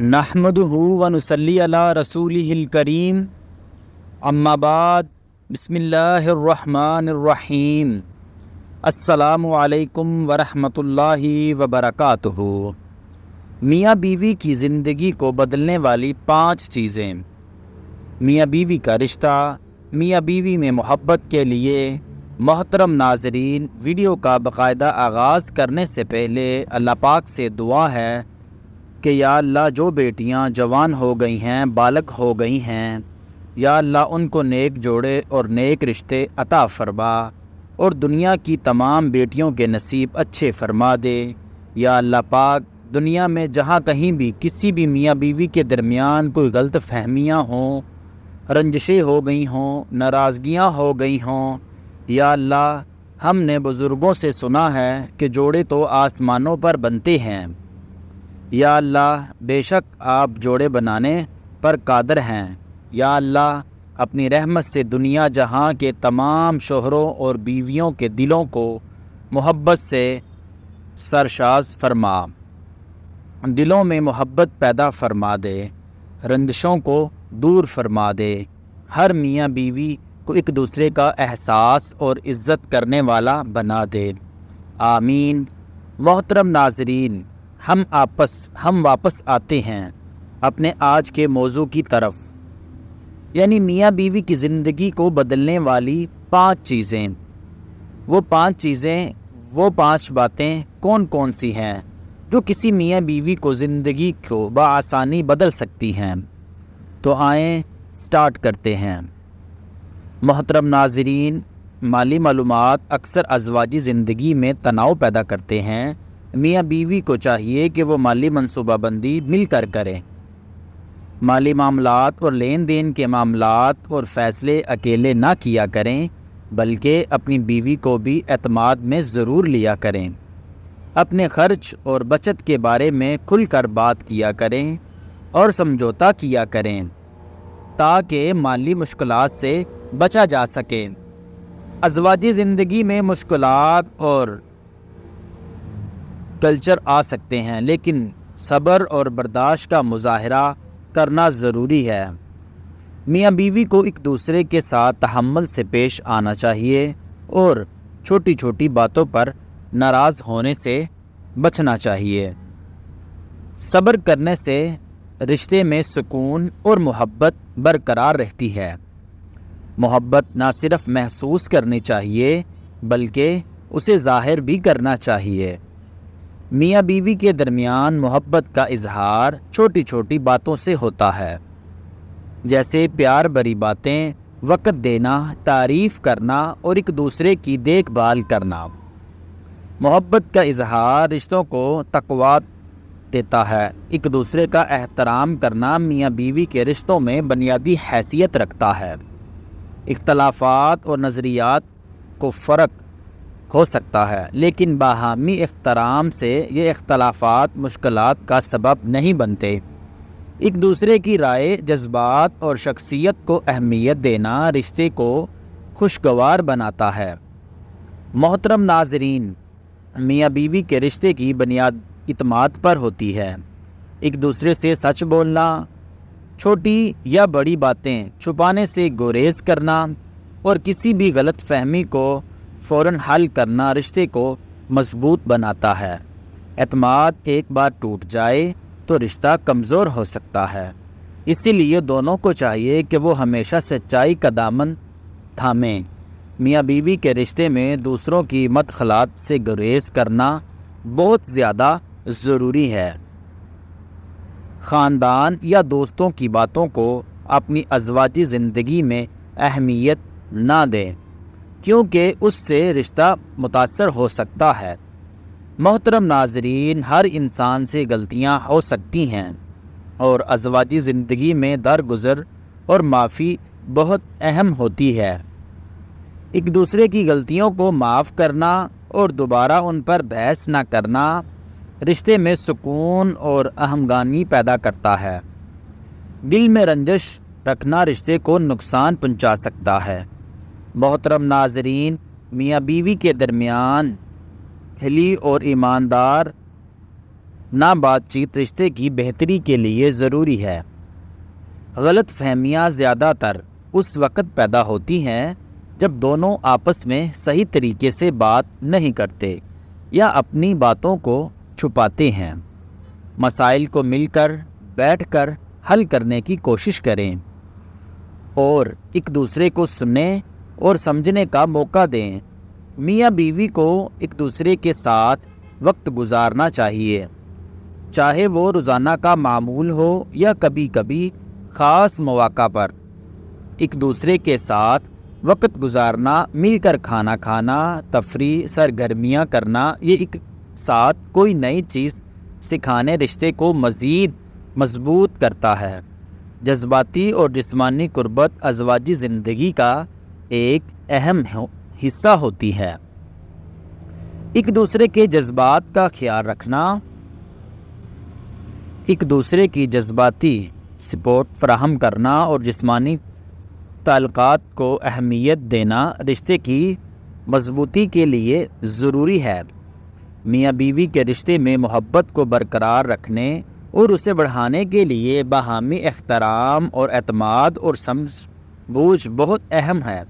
नहमद वनसली रसूल करीम अम्माबाद बसमीम अल्लाम वरहमल वबरकत मियाँ बीवी की ज़िंदगी को बदलने वाली पाँच चीज़ें मियाँ बीवी का रिश्ता मियाँ बीवी में मोहब्बत के लिए मोहतरम नाजरीन वीडियो का बाकायदा आगाज़ करने से पहले अल्लाह पाक से दुआ है कि या अल्लाह जो बेटियां जवान हो गई हैं बालक हो गई हैं या अल्लाह उनको नेक जोड़े और नेक रिश्ते अता फरमा और दुनिया की तमाम बेटियों के नसीब अच्छे फरमा दे या अल्लाह पाक दुनिया में जहाँ कहीं भी किसी भी मियाँ बीवी के दरमियान कोई गलत फहमियाँ हों रंजिशें हो गई हों नाराज़गियाँ हो गई हों या अल्लाह हमने बुज़ुर्गों से सुना है कि जोड़े तो आसमानों पर बनते हैं या अल्लाह बेशक आप जोड़े बनाने पर कादर हैं या अल्लाह अपनी रहमत से दुनिया जहाँ के तमाम शोहरों और बीवियों के दिलों को मोहब्बत से सरशाज फरमा दिलों में मोहब्बत पैदा फरमा दे रंदिशों को दूर फरमा दे हर मियाँ बीवी को एक दूसरे का एहसास और इज़्ज़त करने वाला बना दे आमीन मोहतरम नाजरीन हम आपस हम वापस आते हैं अपने आज के मौजू की तरफ यानी मियाँ बीवी की ज़िंदगी को बदलने वाली पांच चीज़ें वो पांच चीज़ें वो पांच बातें कौन कौन सी हैं जो किसी मियाँ बीवी को ज़िंदगी को आसानी बदल सकती हैं तो आए स्टार्ट करते हैं मोहतरम नाजरीन माली मालूम अक्सर अजवाजी ज़िंदगी में तनाव पैदा करते हैं मियाँ बीवी को चाहिए कि वो माली मनसूबाबंदी मिलकर करें माली मामला और लेन देन के मामला और फ़ैसले अकेले ना किया करें बल्कि अपनी बीवी को भी अतमाद में ज़रूर लिया करें अपने खर्च और बचत के बारे में खुल कर बात किया करें और समझौता किया करें ताकि माली मुश्किल से बचा जा सके अजवाजी ज़िंदगी में मुश्किल और कल्चर आ सकते हैं लेकिन सब्र और बर्दाश्त का मुजाहरा करना ज़रूरी है मियाँ बीवी को एक दूसरे के साथ तहमल से पेश आना चाहिए और छोटी छोटी बातों पर नाराज़ होने से बचना चाहिए सब्र करने से रिश्ते में सुकून और मोहब्बत बरकरार रहती है मोहब्बत ना सिर्फ महसूस करनी चाहिए बल्कि उसे ज़ाहिर भी करना चाहिए मियाँ बीवी के दरमियान मोहब्बत का इजहार छोटी छोटी बातों से होता है जैसे प्यार भरी बातें वक़्त देना तारीफ़ करना और एक दूसरे की देखभाल करना मोहब्बत का इजहार रिश्तों को तकवा देता है एक दूसरे का एहतराम करना मियाँ बीवी के रिश्तों में बुनियादी हैसियत रखता है इख्तलाफात और नज़रियात को फ़र्क हो सकता है लेकिन बाहमी अख्तराम से ये अख्तलाफात मुश्किल का सबब नहीं बनते एक दूसरे की राय जज्बात और शख्सियत को अहमियत देना रिश्ते को खुशगवार बनाता है मोहतरम नाजरीन मियाँ बीवी के रिश्ते की बुनियाद इतमाद पर होती है एक दूसरे से सच बोलना छोटी या बड़ी बातें छुपाने से गुरेज करना और किसी भी गलत फहमी को फ़ौर हल करना रिश्ते को मजबूत बनाता है अतमाद एक बार टूट जाए तो रिश्ता कमज़ोर हो सकता है इसीलिए दोनों को चाहिए कि वो हमेशा सच्चाई का दामन थामें मियाँ बीवी के रिश्ते में दूसरों की मतखलात से गुरेज करना बहुत ज़्यादा ज़रूरी है ख़ानदान या दोस्तों की बातों को अपनी अजवाजी ज़िंदगी में अहमियत ना दें क्योंकि उससे रिश्ता मुतासर हो सकता है मोहतरम नाजरीन हर इंसान से गलतियाँ हो सकती हैं और अजवाजी ज़िंदगी में दरगुजर और माफ़ी बहुत अहम होती है एक दूसरे की गलतियों को माफ़ करना और दोबारा उन पर बहस न करना रिश्ते में सुकून और अहमगानी पैदा करता है दिल में रंजश रखना रिश्ते को नुकसान पहुँचा सकता है मोहतरम नाजरीन मियाँ बीवी के दरमियान हली और ईमानदार ना बातचीत रिश्ते की बेहतरी के लिए ज़रूरी है गलत फहमियाँ ज़्यादातर उस वक़्त पैदा होती हैं जब दोनों आपस में सही तरीके से बात नहीं करते या अपनी बातों को छुपाते हैं मसाइल को मिलकर बैठकर हल करने की कोशिश करें और एक दूसरे को सुने और समझने का मौका दें मियाँ बीवी को एक दूसरे के साथ वक्त गुजारना चाहिए चाहे वो रोज़ाना का मामूल हो या कभी कभी ख़ास मौका पर एक दूसरे के साथ वक्त गुजारना मिलकर खाना खाना तफरी सरगर्मियाँ करना ये एक साथ कोई नई चीज़ सिखाने रिश्ते को मज़ीद मजबूत करता है जज्बाती और जिस्मानी कुर्बत अजवाजी ज़िंदगी का एक अहम हिस्सा होती है एक दूसरे के जज्बात का ख्याल रखना एक दूसरे की जज्बाती सपोर्ट फ्राहम करना और जिस्मानी तलक़ात को अहमियत देना रिश्ते की मजबूती के लिए ज़रूरी है मियाँ बीवी के रिश्ते में मोहब्बत को बरकरार रखने और उसे बढ़ाने के लिए बाहमी अख्तराम और अतमाद और समझ बूझ बहुत अहम है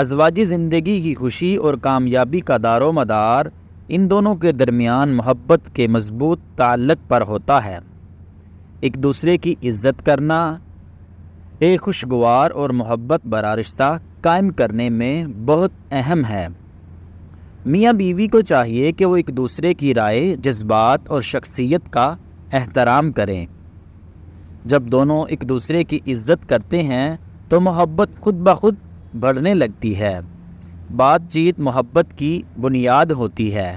अजवाजी ज़िंदगी की खुशी और कामयाबी का दार मदार इन दोनों के दरमियान मोहब्बत के मजबूत ताल्लक पर होता है एक दूसरे की इज्जत करना एक खुशगवार और मोहब्बत बरा रिश्ता कायम करने में बहुत अहम है मियाँ बीवी को चाहिए कि वो एक दूसरे की राय जज्बात और शख्सियत का एहतराम करें जब दोनों एक दूसरे की इज्जत करते हैं तो मोहब्बत खुद ब खुद बढ़ने लगती है बातचीत मोहब्बत की बुनियाद होती है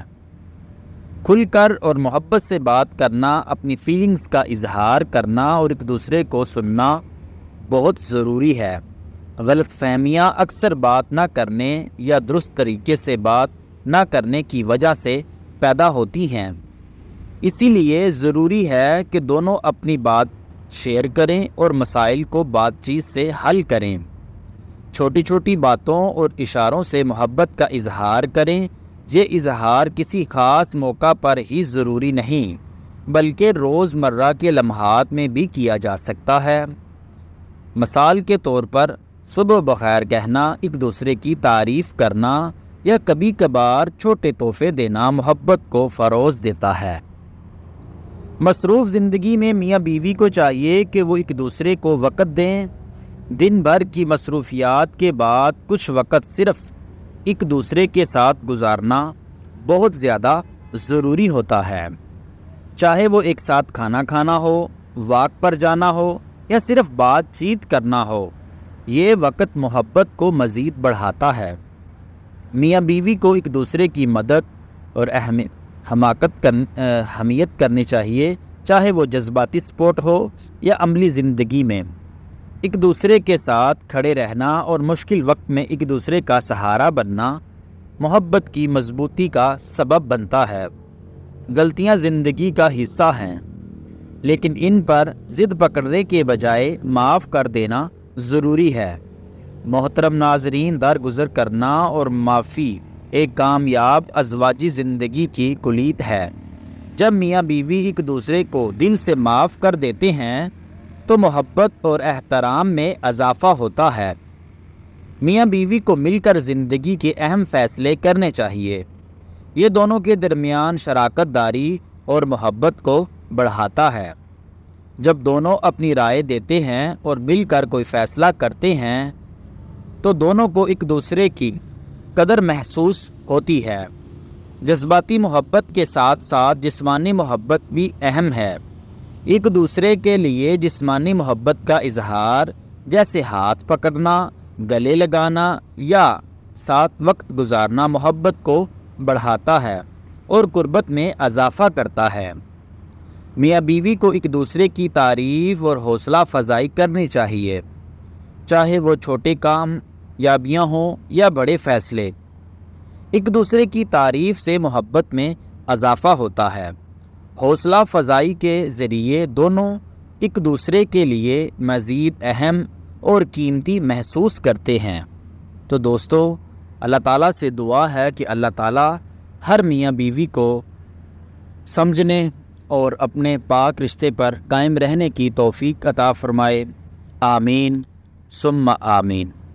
खुलकर और मोहब्बत से बात करना अपनी फीलिंग्स का इजहार करना और एक दूसरे को सुनना बहुत ज़रूरी है गलत फहमियाँ अक्सर बात ना करने या दुरुस्त तरीके से बात ना करने की वजह से पैदा होती हैं इसीलिए ज़रूरी है कि दोनों अपनी बात शेयर करें और मसाइल को बातचीत से हल करें छोटी छोटी बातों और इशारों से मोहब्बत का इजहार करें ये इजहार किसी ख़ास मौका पर ही ज़रूरी नहीं बल्कि रोज़मर्रा के लम्हात में भी किया जा सकता है मिसाल के तौर पर सुबह बखैर कहना एक दूसरे की तारीफ़ करना या कभी कभार छोटे तोहफे देना मोहब्बत को फ़रोज़ देता है मसरूफ़ ज़िंदगी में मियाँ बीवी को चाहिए कि वो एक दूसरे को वक़्त दें दिन भर की मसरूफियात के बाद कुछ वक़्त सिर्फ एक दूसरे के साथ गुजारना बहुत ज़्यादा ज़रूरी होता है चाहे वो एक साथ खाना खाना हो वाक पर जाना हो या सिर्फ बातचीत करना हो ये वक़्त मोहब्बत को मज़ीद बढ़ाता है मियाँ बीवी को एक दूसरे की मदद और अहम हमाकत कर हमियत करनी चाहिए चाहे वो जज्बाती सपोर्ट हो या अमली ज़िंदगी में एक दूसरे के साथ खड़े रहना और मुश्किल वक्त में एक दूसरे का सहारा बनना मोहब्बत की मजबूती का सबब बनता है गलतियां ज़िंदगी का हिस्सा हैं लेकिन इन पर ज़िद पकड़ने के बजाय माफ़ कर देना ज़रूरी है मोहतरम नाजरीन दरगुजर करना और माफ़ी एक कामयाब अजवाजी ज़िंदगी की कुलीत है जब मियाँ बीवी एक दूसरे को दिल से माफ़ कर देते हैं तो मोहब्बत और एहतराम में अजाफा होता है मियाँ बीवी को मिलकर ज़िंदगी के अहम फ़ैसले करने चाहिए ये दोनों के दरमियान शराकत दारी और मोहब्बत को बढ़ाता है जब दोनों अपनी राय देते हैं और मिलकर कोई फ़ैसला करते हैं तो दोनों को एक दूसरे की कदर महसूस होती है जज्बाती मोहब्बत के साथ साथ जिस्मानी मोहब्बत भी अहम है एक दूसरे के लिए जिस्मानी मोहब्बत का इजहार जैसे हाथ पकड़ना गले लगाना या साथ वक्त गुजारना मोहब्बत को बढ़ाता है और क़ुरबत में अजाफ़ा करता है मियाँ बीवी को एक दूसरे की तारीफ़ और हौसला फजाई करनी चाहिए चाहे वो छोटे काम याबियाँ हों या बड़े फ़ैसले एक दूसरे की तारीफ़ से मोहब्बत में अजाफ़ा होता है हौसला फजाई के ज़रिए दोनों एक दूसरे के लिए मज़ीद अहम और कीमती महसूस करते हैं तो दोस्तों अल्लाह ताला से दुआ है कि अल्लाह ताला हर मियाँ बीवी को समझने और अपने पाक रिश्ते पर कायम रहने की तोफ़ी अता फ़रमाए आमीन सुम्मा आमीन